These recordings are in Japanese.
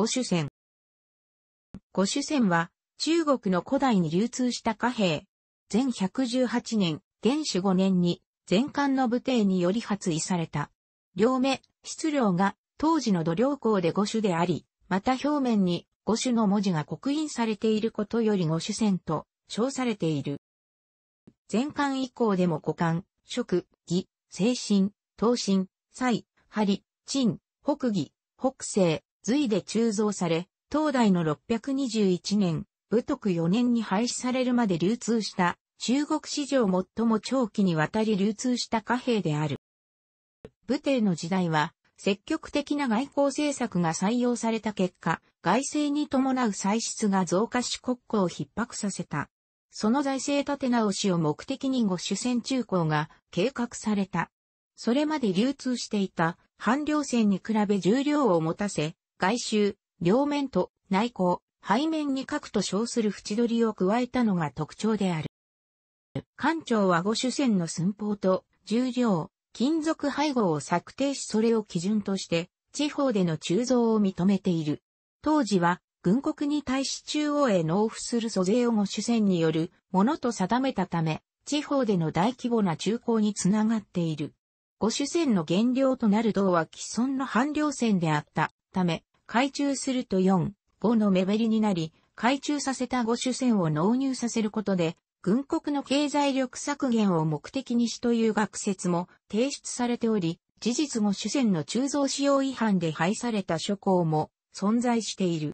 五種船。五種船は、中国の古代に流通した貨幣。全118年、元始5年に、全艦の武帝により発意された。両目、質量が、当時の土量校で五種であり、また表面に、五種の文字が刻印されていることより五種線と、称されている。全艦以降でも五艦、食、義、精神、東進、西、針、陳、北義、北西、隋で鋳造され、東大の621年、武徳4年に廃止されるまで流通した、中国史上最も長期にわたり流通した貨幣である。武帝の時代は、積極的な外交政策が採用された結果、外政に伴う歳出が増加し国庫を逼迫させた。その財政立て直しを目的に五主戦中高が計画された。それまで流通していた半量船に比べ重量を持たせ、外周、両面と内向、背面に核と称する縁取りを加えたのが特徴である。艦長は五主船の寸法と重量、金属配合を策定しそれを基準として地方での鋳造を認めている。当時は軍国に対し中央へ納付する租税を五主船によるものと定めたため、地方での大規模な中高につながっている。五主船の原料となる銅は既存の半量線であったため、海中すると4、5の目減りになり、海中させた5種線を納入させることで、軍国の経済力削減を目的にしという学説も提出されており、事実後主戦の鋳造使用違反で廃された諸行も存在している。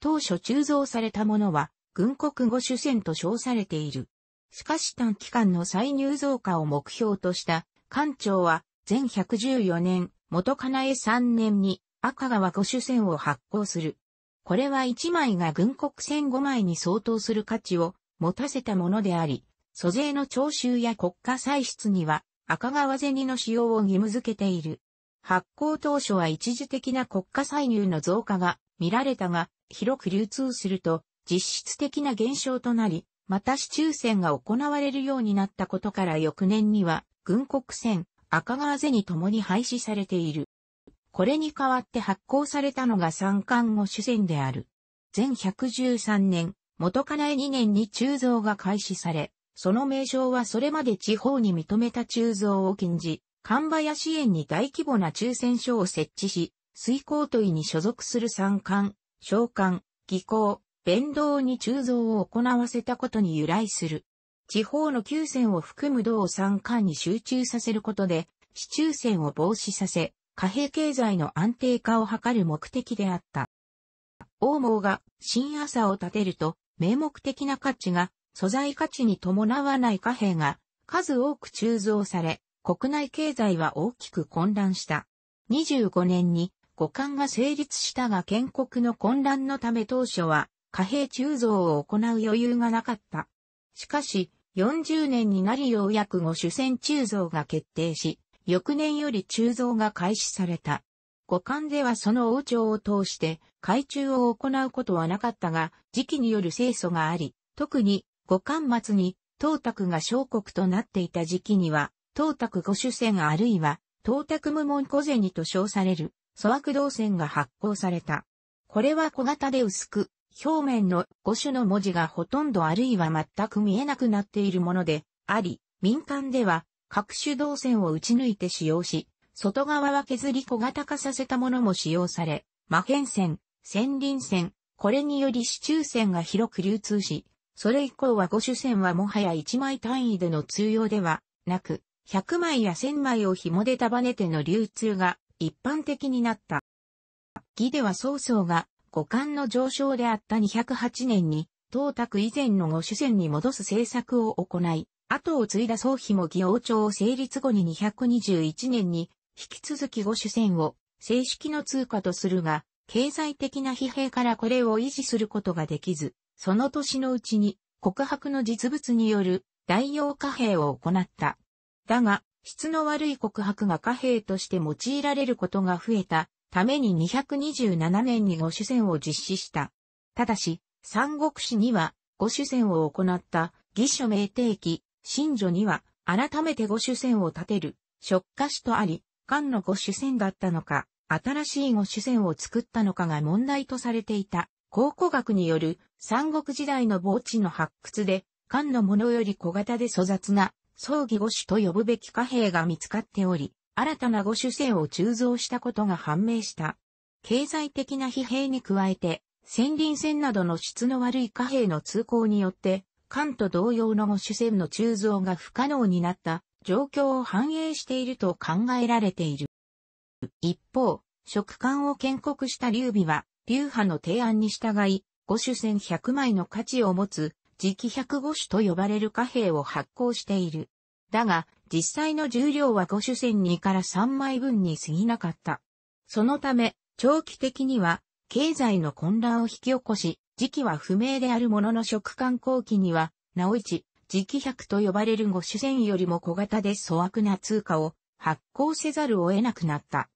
当初鋳造されたものは、軍国語主戦と称されている。しかし短期間の再入増加を目標とした、艦長は、全114年、元金江3年に、赤川5種銭を発行する。これは1枚が軍国線5枚に相当する価値を持たせたものであり、租税の徴収や国家歳出には赤川銭の使用を義務付けている。発行当初は一時的な国家歳入の増加が見られたが、広く流通すると実質的な減少となり、また市中線が行われるようになったことから翌年には、軍国船、赤川銭ともに廃止されている。これに代わって発行されたのが三冠後主戦である。全113年、元金エ2年に鋳造が開始され、その名称はそれまで地方に認めた鋳造を禁じ、神林園に大規模な抽選所を設置し、水耕といに所属する三冠、召喚、技工、弁道に鋳造を行わせたことに由来する。地方の旧戦を含む道を三冠に集中させることで、市中戦を防止させ、貨幣経済の安定化を図る目的であった。王毛が新朝を建てると、名目的な価値が素材価値に伴わない貨幣が数多く鋳造され、国内経済は大きく混乱した。25年に五感が成立したが建国の混乱のため当初は貨幣鋳造を行う余裕がなかった。しかし、40年になりようやく五主戦鋳造が決定し、翌年より鋳造が開始された。五冠ではその王朝を通して、改鋳を行うことはなかったが、時期による清楚があり、特に五冠末に、東卓が小国となっていた時期には、東卓五種線、あるいは、東卓無門小銭と称される、粗悪道線が発行された。これは小型で薄く、表面の五種の文字がほとんどあるいは全く見えなくなっているもので、あり、民間では各種導線を打ち抜いて使用し、外側は削り小型化させたものも使用され、魔変線、線輪線、これにより支柱線が広く流通し、それ以降は五種線はもはや1枚単位での通用ではなく、100枚や1000枚を紐で束ねての流通が一般的になった。義では曹操が五冠の上昇であった208年に、東卓以前の五種線に戻す政策を行い、後を継いだ総妃も義王朝成立後に221年に、引き続き五主戦を正式の通貨とするが、経済的な疲弊からこれを維持することができず、その年のうちに告白の実物による代用貨幣を行った。だが、質の悪い告白が貨幣として用いられることが増えたために227年に五主戦を実施した。ただし、三国志には五主戦を行った義書名定期、新序には、改めて五主線を立てる、食家史とあり、漢の五主線だったのか、新しい五主線を作ったのかが問題とされていた。考古学による三国時代の墓地の発掘で、漢のものより小型で粗雑な葬儀五種と呼ぶべき貨幣が見つかっており、新たな五種線を鋳造したことが判明した。経済的な疲弊に加えて、戦輪戦などの質の悪い貨幣の通行によって、漢と同様の種船の鋳造が不可能になった状況を反映していると考えられている。一方、食艦を建国した劉備は、劉派の提案に従い、五種船100枚の価値を持つ、磁気105種と呼ばれる貨幣を発行している。だが、実際の重量は五種船2から3枚分に過ぎなかった。そのため、長期的には、経済の混乱を引き起こし、時期は不明であるものの食感後期には、なお一、時期百と呼ばれる五種線よりも小型で粗悪な通貨を発行せざるを得なくなった。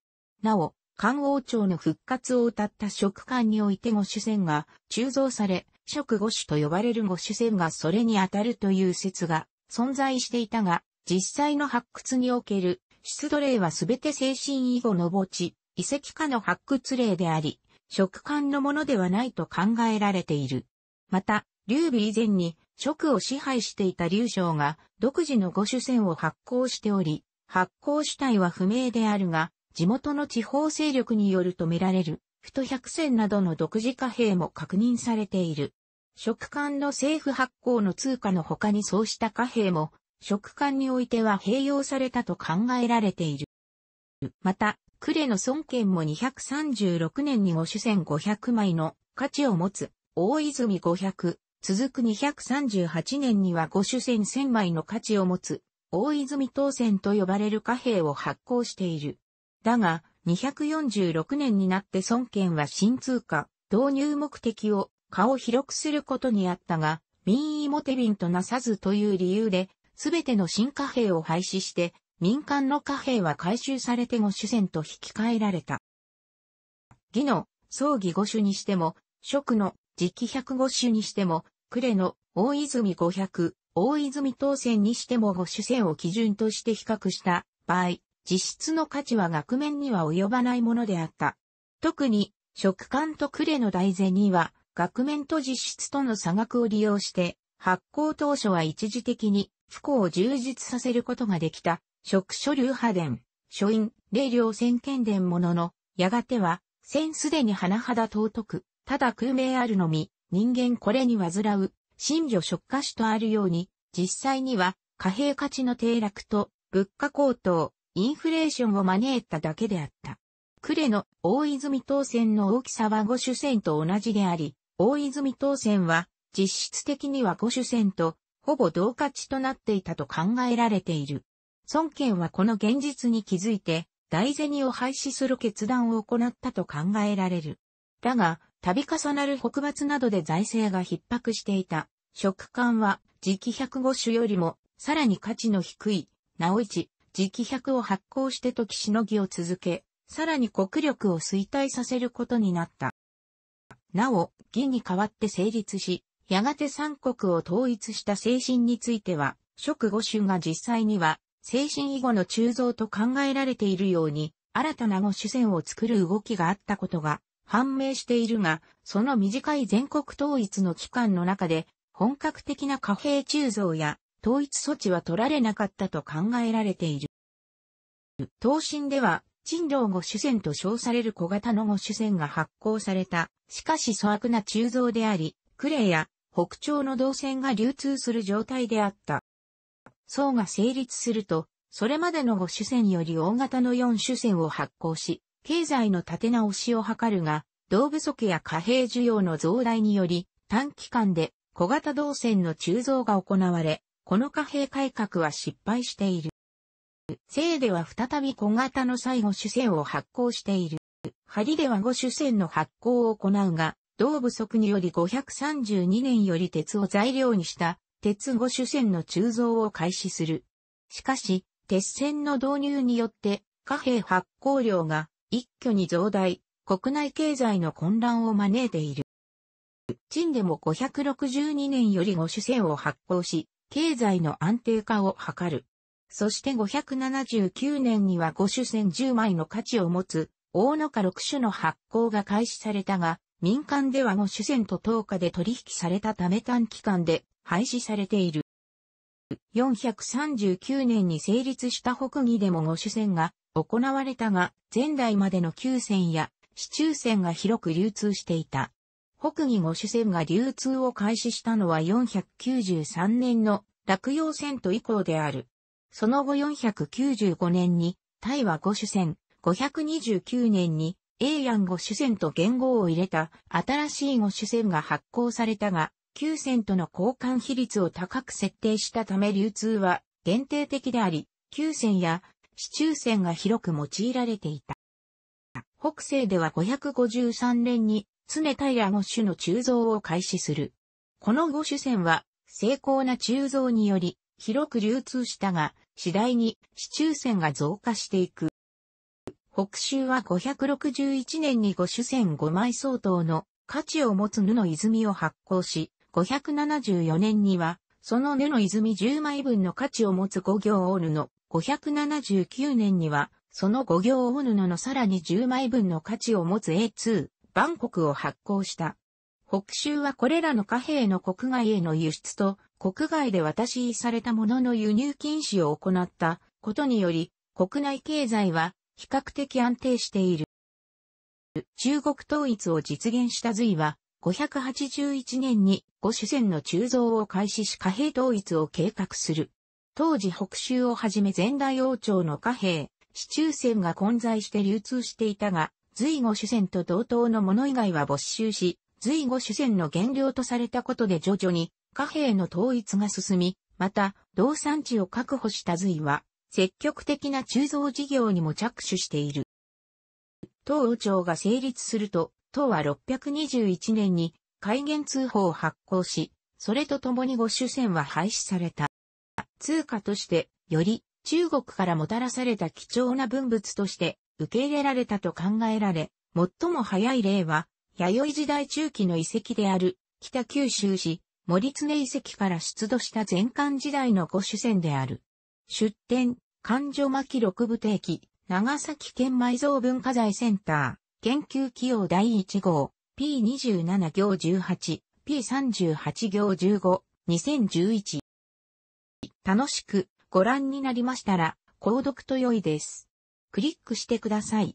なお、漢王朝の復活を謳った食感において五種線が鋳造され、食五種と呼ばれる五種線がそれに当たるという説が存在していたが、実際の発掘における出土例はすべて精神以後の墓地、遺跡下の発掘例であり、食感のものではないと考えられている。また、劉備以前に食を支配していた劉将が独自の五種線を発行しており、発行主体は不明であるが、地元の地方勢力によると見られる、太百戦などの独自貨幣も確認されている。食間の政府発行の通貨の他にそうした貨幣も、食間においては併用されたと考えられている。また、呉の孫権も236年に五種戦500枚の価値を持つ、大泉500、続く238年には五種戦1000枚の価値を持つ、大泉当選と呼ばれる貨幣を発行している。だが、246年になって孫権は新通貨、導入目的を顔を広くすることにあったが、民意モテビンとなさずという理由で、すべての新貨幣を廃止して、民間の貨幣は回収されてご主戦と引き換えられた。義の葬儀御種にしても、職の直百御5種にしても、呉の大泉五百、大泉当選にしても御主戦を基準として比較した場合、実質の価値は額面には及ばないものであった。特に、職官と呉の大には、額面と実質との差額を利用して、発行当初は一時的に不幸を充実させることができた食所流派伝、書院、霊領先見伝ものの、やがては、千すでに甚だ尊く、ただ空名あるのみ、人間これに煩う、新女食家主とあるように、実際には、貨幣価値の低落と、物価高騰、インフレーションを招いただけであった。呉の大泉当選の大きさは五種選と同じであり、大泉当選は実質的には五種選とほぼ同価値となっていたと考えられている。孫権はこの現実に気づいて、大銭を廃止する決断を行ったと考えられる。だが、度重なる北伐などで財政が逼迫していた、食官は、時期百五種よりも、さらに価値の低い、直一、時期1を発行して時しのぎを続け、さらに国力を衰退させることになった。なお、義に代わって成立し、やがて三国を統一した精神については、食五種が実際には精神以後の鋳造と考えられているように、新たな語主戦を作る動きがあったことが判明しているが、その短い全国統一の期間の中で、本格的な貨幣鋳造や統一措置は取られなかったと考えられている。東進では、陳道語主戦と称される小型の語主戦が発行された、しかし粗悪な鋳造であり、クレイや北朝の動線が流通する状態であった。層が成立すると、それまでの5主戦より大型の4主戦を発行し、経済の立て直しを図るが、同不足や貨幣需要の増大により、短期間で小型動線の鋳造が行われ、この貨幣改革は失敗している。生では再び小型の最後主戦を発行している。針では5主戦の発行を行うが、同不足により532年より鉄を材料にした鉄五種線の鋳造を開始する。しかし、鉄線の導入によって、貨幣発行量が一挙に増大、国内経済の混乱を招いている。陳でも562年より五種線を発行し、経済の安定化を図る。そして579年には五種線10枚の価値を持つ、大野家六種の発行が開始されたが、民間では5主戦と10日で取引されたため短期間で廃止されている。439年に成立した北義でも5主戦が行われたが、前代までの9戦や市中戦が広く流通していた。北義5主戦が流通を開始したのは493年の落葉戦と以降である。その後495年に、タイは5主線、529年に英ヤン5主線と言語を入れた新しい五主線が発行されたが、九線との交換比率を高く設定したため流通は限定的であり、九線や市中線が広く用いられていた。北西では553年に常平五種の鋳造を開始する。この五種線は精巧な鋳造により広く流通したが、次第に市中線が増加していく。北州は561年に5種銭5枚相当の価値を持つ布泉を発行し、574年には、その布泉10枚分の価値を持つ5行を布、579年には、その5行を布のさらに10枚分の価値を持つ A2、バンコクを発行した。北州はこれらの貨幣の国外への輸出と、国外で渡しされたものの輸入禁止を行ったことにより、国内経済は比較的安定している。中国統一を実現した隋は、581年に五主戦の鋳造を開始し貨幣統一を計画する。当時北州をはじめ前代王朝の貨幣、市中戦が混在して流通していたが、隋五主戦と同等のもの以外は没収し、隋五主戦の原料とされたことで徐々に貨幣の統一が進み、また、同産地を確保した隋は、積極的な鋳造事業にも着手している。東王庁が成立すると、当は621年に改元通報を発行し、それと共に五種線は廃止された。通貨として、より中国からもたらされた貴重な文物として受け入れられたと考えられ、最も早い例は、弥生時代中期の遺跡である北九州市森常遺跡から出土した前漢時代の五種線である。出展、勘定巻六部定期、長崎県埋蔵文化財センター、研究企業第1号、P27 行18、P38 行15、2011。楽しくご覧になりましたら、購読と良いです。クリックしてください。